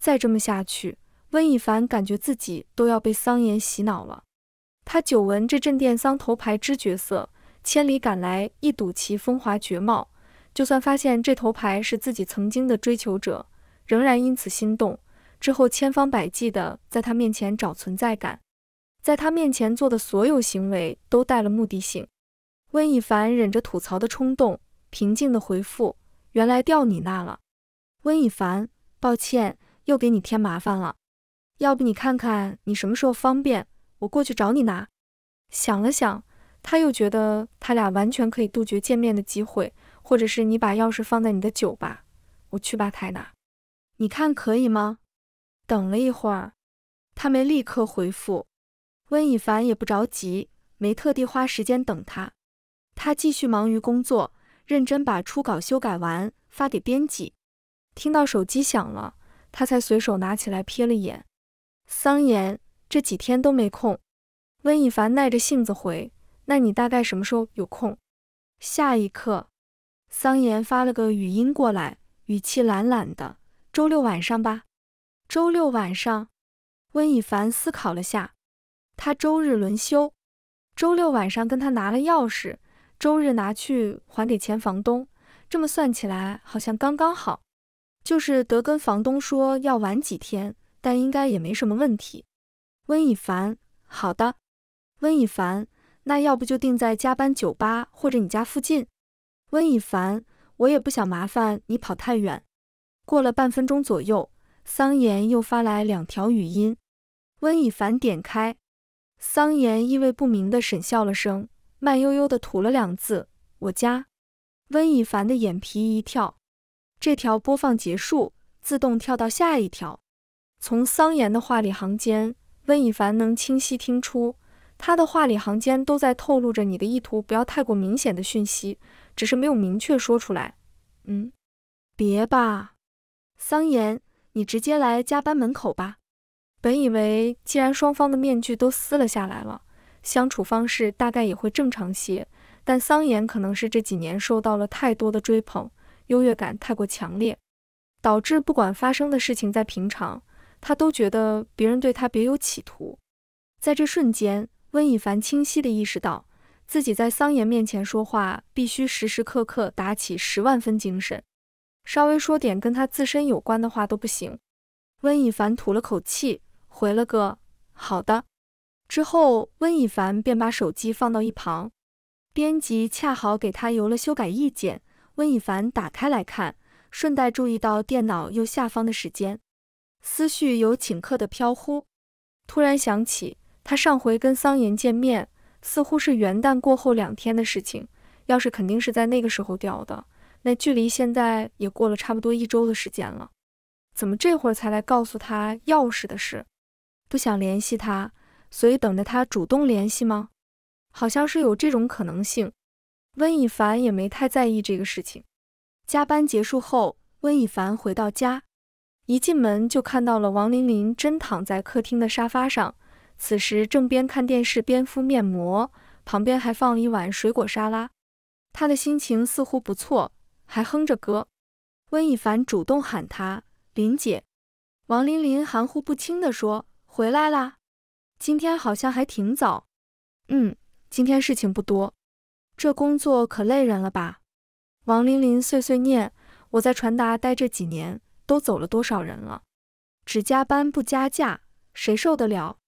再这么下去，温以凡感觉自己都要被桑延洗脑了。他久闻这镇店桑头牌之角色，千里赶来一睹其风华绝貌。就算发现这头牌是自己曾经的追求者，仍然因此心动，之后千方百计的在他面前找存在感，在他面前做的所有行为都带了目的性。温以凡忍着吐槽的冲动，平静的回复：“原来掉你那了。”温以凡，抱歉。又给你添麻烦了，要不你看看你什么时候方便，我过去找你拿。想了想，他又觉得他俩完全可以杜绝见面的机会，或者是你把钥匙放在你的酒吧，我去吧台拿，你看可以吗？等了一会儿，他没立刻回复，温以凡也不着急，没特地花时间等他，他继续忙于工作，认真把初稿修改完发给编辑。听到手机响了。他才随手拿起来瞥了一眼，桑延这几天都没空。温以凡耐着性子回：“那你大概什么时候有空？”下一刻，桑延发了个语音过来，语气懒懒的：“周六晚上吧。”“周六晚上。”温以凡思考了下，他周日轮休，周六晚上跟他拿了钥匙，周日拿去还给前房东。这么算起来，好像刚刚好。就是得跟房东说要晚几天，但应该也没什么问题。温以凡，好的。温以凡，那要不就定在加班酒吧或者你家附近。温以凡，我也不想麻烦你跑太远。过了半分钟左右，桑岩又发来两条语音。温以凡点开，桑岩意味不明的沈笑了声，慢悠悠的吐了两字：“我家。”温以凡的眼皮一跳。这条播放结束，自动跳到下一条。从桑延的话里行间，温以凡能清晰听出，他的话里行间都在透露着你的意图，不要太过明显的讯息，只是没有明确说出来。嗯，别吧，桑延，你直接来加班门口吧。本以为既然双方的面具都撕了下来了，相处方式大概也会正常些，但桑延可能是这几年受到了太多的追捧。优越感太过强烈，导致不管发生的事情在平常，他都觉得别人对他别有企图。在这瞬间，温以凡清晰地意识到，自己在桑延面前说话必须时时刻刻打起十万分精神，稍微说点跟他自身有关的话都不行。温以凡吐了口气，回了个好的。之后，温以凡便把手机放到一旁，编辑恰好给他邮了修改意见。温以凡打开来看，顺带注意到电脑右下方的时间，思绪有请客的飘忽，突然想起他上回跟桑延见面，似乎是元旦过后两天的事情。钥匙肯定是在那个时候掉的，那距离现在也过了差不多一周的时间了，怎么这会儿才来告诉他钥匙的事？不想联系他，所以等着他主动联系吗？好像是有这种可能性。温以凡也没太在意这个事情。加班结束后，温以凡回到家，一进门就看到了王琳琳，正躺在客厅的沙发上，此时正边看电视边敷面膜，旁边还放了一碗水果沙拉。他的心情似乎不错，还哼着歌。温以凡主动喊他：“林姐，王琳琳含糊不清地说：“回来啦，今天好像还挺早。”“嗯，今天事情不多。”这工作可累人了吧？王琳琳碎碎念，我在传达待这几年，都走了多少人了？只加班不加价，谁受得了？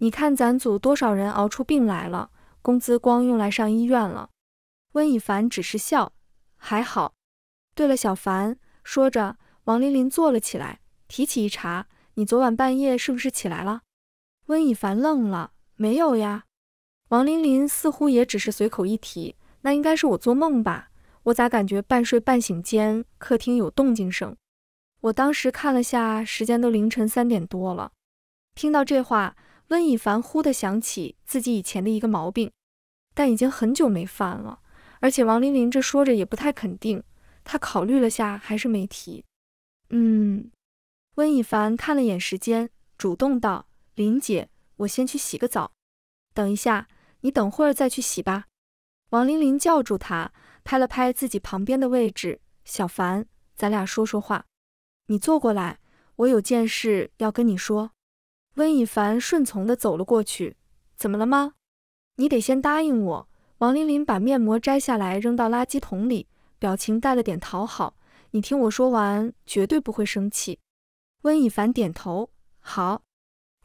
你看咱组多少人熬出病来了，工资光用来上医院了。温以凡只是笑，还好。对了，小凡说着，王琳琳坐了起来，提起一茬：“你昨晚半夜是不是起来了？温以凡愣了，没有呀。王琳琳似乎也只是随口一提，那应该是我做梦吧？我咋感觉半睡半醒间客厅有动静声？我当时看了下时间，都凌晨三点多了。听到这话，温以凡忽地想起自己以前的一个毛病，但已经很久没犯了。而且王琳琳这说着也不太肯定，他考虑了下，还是没提。嗯，温以凡看了眼时间，主动道：“林姐，我先去洗个澡，等一下。”你等会儿再去洗吧。王玲玲叫住他，拍了拍自己旁边的位置：“小凡，咱俩说说话，你坐过来，我有件事要跟你说。”温以凡顺从地走了过去。怎么了吗？你得先答应我。王玲玲把面膜摘下来扔到垃圾桶里，表情带了点讨好：“你听我说完，绝对不会生气。”温以凡点头：“好，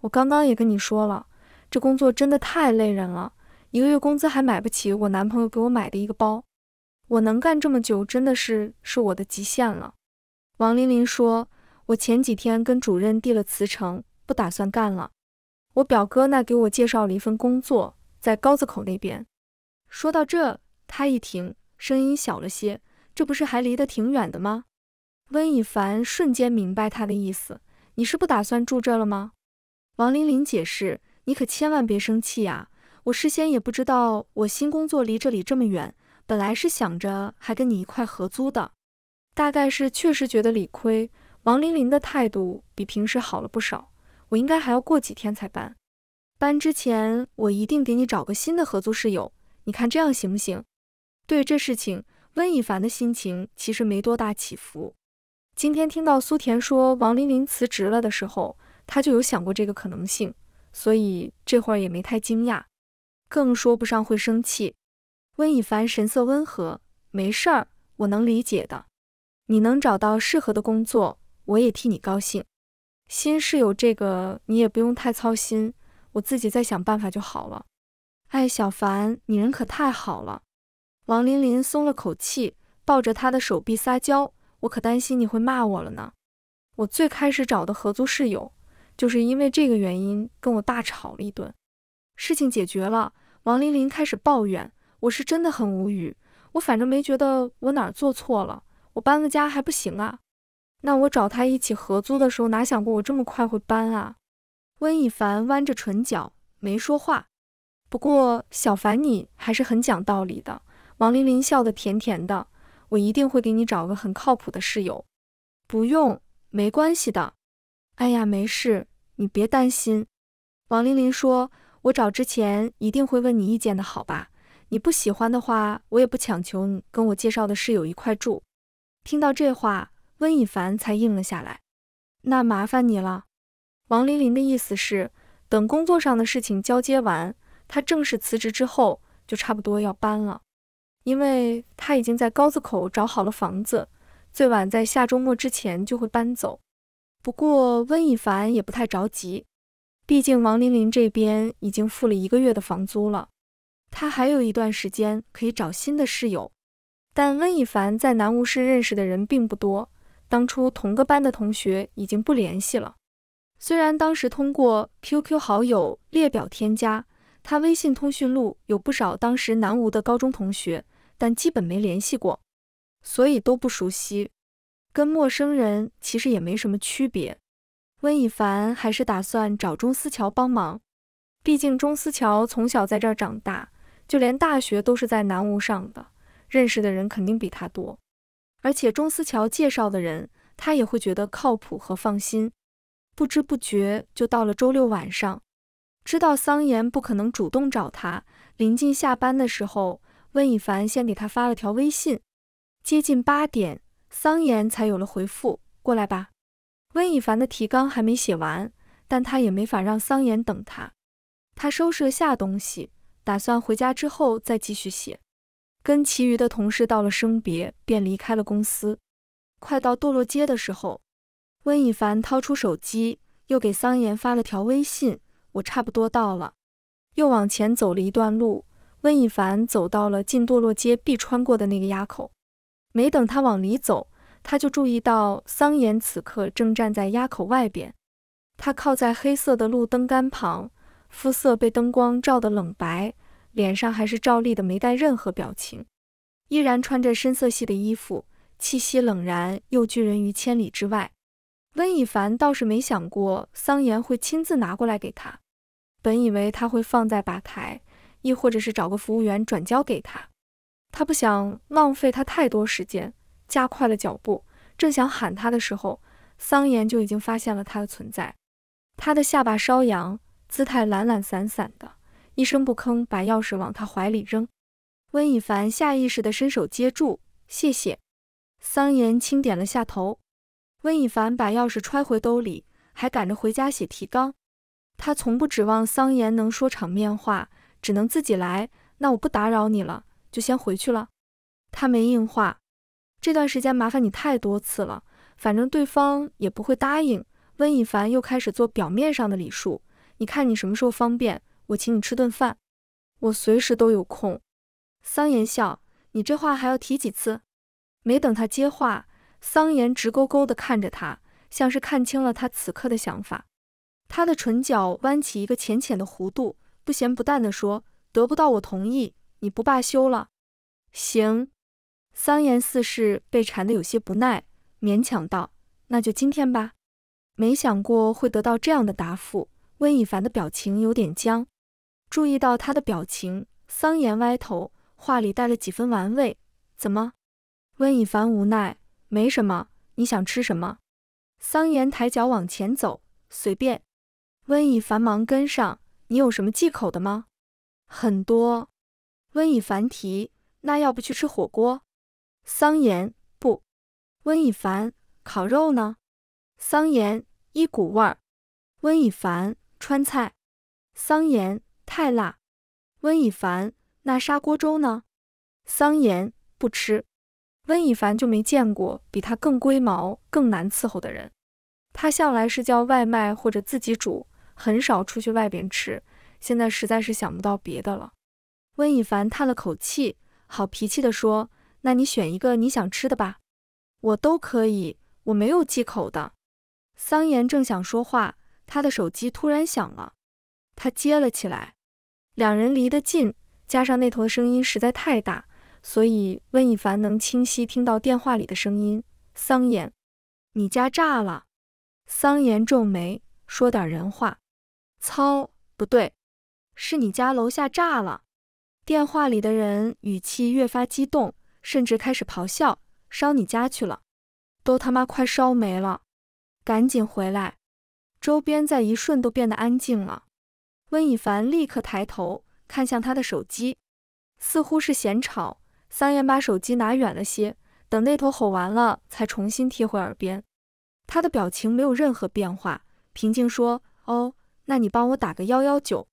我刚刚也跟你说了，这工作真的太累人了。”一个月工资还买不起我男朋友给我买的一个包，我能干这么久真的是是我的极限了。王玲玲说，我前几天跟主任递了辞呈，不打算干了。我表哥那给我介绍了一份工作，在高子口那边。说到这，他一停，声音小了些，这不是还离得挺远的吗？温以凡瞬间明白他的意思，你是不打算住这了吗？王玲玲解释，你可千万别生气呀。我事先也不知道我新工作离这里这么远，本来是想着还跟你一块合租的，大概是确实觉得理亏。王琳琳的态度比平时好了不少，我应该还要过几天才搬。搬之前我一定给你找个新的合租室友，你看这样行不行？对这事情，温以凡的心情其实没多大起伏。今天听到苏田说王琳琳辞职了的时候，他就有想过这个可能性，所以这会儿也没太惊讶。更说不上会生气。温以凡神色温和，没事儿，我能理解的。你能找到适合的工作，我也替你高兴。新室友这个你也不用太操心，我自己再想办法就好了。哎，小凡，你人可太好了。王琳琳松了口气，抱着他的手臂撒娇，我可担心你会骂我了呢。我最开始找的合租室友，就是因为这个原因跟我大吵了一顿，事情解决了。王琳琳开始抱怨，我是真的很无语。我反正没觉得我哪儿做错了，我搬个家还不行啊？那我找他一起合租的时候，哪想过我这么快会搬啊？温以凡弯着唇角没说话。不过小凡，你还是很讲道理的。王琳琳笑得甜甜的，我一定会给你找个很靠谱的室友。不用，没关系的。哎呀，没事，你别担心。王琳琳说。我找之前一定会问你意见的，好吧？你不喜欢的话，我也不强求你跟我介绍的室友一块住。听到这话，温以凡才应了下来。那麻烦你了。王琳琳的意思是，等工作上的事情交接完，她正式辞职之后，就差不多要搬了，因为她已经在高子口找好了房子，最晚在下周末之前就会搬走。不过温以凡也不太着急。毕竟王琳琳这边已经付了一个月的房租了，她还有一段时间可以找新的室友。但温以凡在南吴市认识的人并不多，当初同个班的同学已经不联系了。虽然当时通过 QQ 好友列表添加，他微信通讯录有不少当时南吴的高中同学，但基本没联系过，所以都不熟悉，跟陌生人其实也没什么区别。温以凡还是打算找钟思乔帮忙，毕竟钟思乔从小在这儿长大，就连大学都是在南梧上的，认识的人肯定比他多。而且钟思乔介绍的人，他也会觉得靠谱和放心。不知不觉就到了周六晚上，知道桑岩不可能主动找他，临近下班的时候，温以凡先给他发了条微信。接近八点，桑岩才有了回复：“过来吧。”温以凡的提纲还没写完，但他也没法让桑延等他。他收拾了下东西，打算回家之后再继续写。跟其余的同事道了声别，便离开了公司。快到堕落街的时候，温以凡掏出手机，又给桑岩发了条微信：“我差不多到了。”又往前走了一段路，温以凡走到了进堕落街必穿过的那个垭口。没等他往里走，他就注意到桑岩此刻正站在垭口外边，他靠在黑色的路灯杆旁，肤色被灯光照得冷白，脸上还是照例的没带任何表情，依然穿着深色系的衣服，气息冷然，又拒人于千里之外。温以凡倒是没想过桑岩会亲自拿过来给他，本以为他会放在吧台，亦或者是找个服务员转交给他，他不想浪费他太多时间。加快了脚步，正想喊他的时候，桑岩就已经发现了他的存在。他的下巴稍扬，姿态懒懒散散的，一声不吭，把钥匙往他怀里扔。温以凡下意识地伸手接住，谢谢。桑岩轻点了下头。温以凡把钥匙揣回兜里，还赶着回家写提纲。他从不指望桑岩能说场面话，只能自己来。那我不打扰你了，就先回去了。他没应话。这段时间麻烦你太多次了，反正对方也不会答应。温以凡又开始做表面上的礼数，你看你什么时候方便，我请你吃顿饭。我随时都有空。桑言笑，你这话还要提几次？没等他接话，桑言直勾勾的看着他，像是看清了他此刻的想法。他的唇角弯起一个浅浅的弧度，不咸不淡的说：“得不到我同意，你不罢休了？”行。桑延似是被缠得有些不耐，勉强道：“那就今天吧。”没想过会得到这样的答复，温以凡的表情有点僵。注意到他的表情，桑延歪头，话里带了几分玩味：“怎么？”温以凡无奈：“没什么，你想吃什么？”桑延抬脚往前走：“随便。”温以凡忙跟上：“你有什么忌口的吗？”“很多。”温以凡提：“那要不去吃火锅？”桑岩不，温以凡烤肉呢？桑岩一股味儿，温以凡川菜，桑岩太辣，温以凡那砂锅粥呢？桑岩不吃，温以凡就没见过比他更龟毛、更难伺候的人。他向来是叫外卖或者自己煮，很少出去外边吃。现在实在是想不到别的了。温以凡叹了口气，好脾气地说。那你选一个你想吃的吧，我都可以，我没有忌口的。桑岩正想说话，他的手机突然响了，他接了起来。两人离得近，加上那头的声音实在太大，所以温以凡能清晰听到电话里的声音。桑岩，你家炸了！桑岩皱眉，说点人话。操，不对，是你家楼下炸了！电话里的人语气越发激动。甚至开始咆哮，烧你家去了，都他妈快烧没了，赶紧回来！周边在一瞬都变得安静了。温以凡立刻抬头看向他的手机，似乎是嫌吵，桑延把手机拿远了些，等那头吼完了，才重新贴回耳边。他的表情没有任何变化，平静说：“哦，那你帮我打个幺幺九。”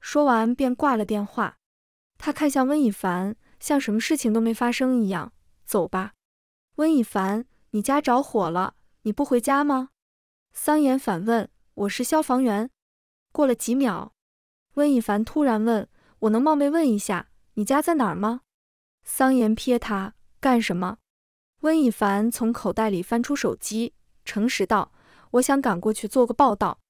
说完便挂了电话。他看向温以凡。像什么事情都没发生一样，走吧。温以凡，你家着火了，你不回家吗？桑岩反问。我是消防员。过了几秒，温以凡突然问：“我能冒昧问一下，你家在哪儿吗？”桑岩瞥他，干什么？温以凡从口袋里翻出手机，诚实道：“我想赶过去做个报道。”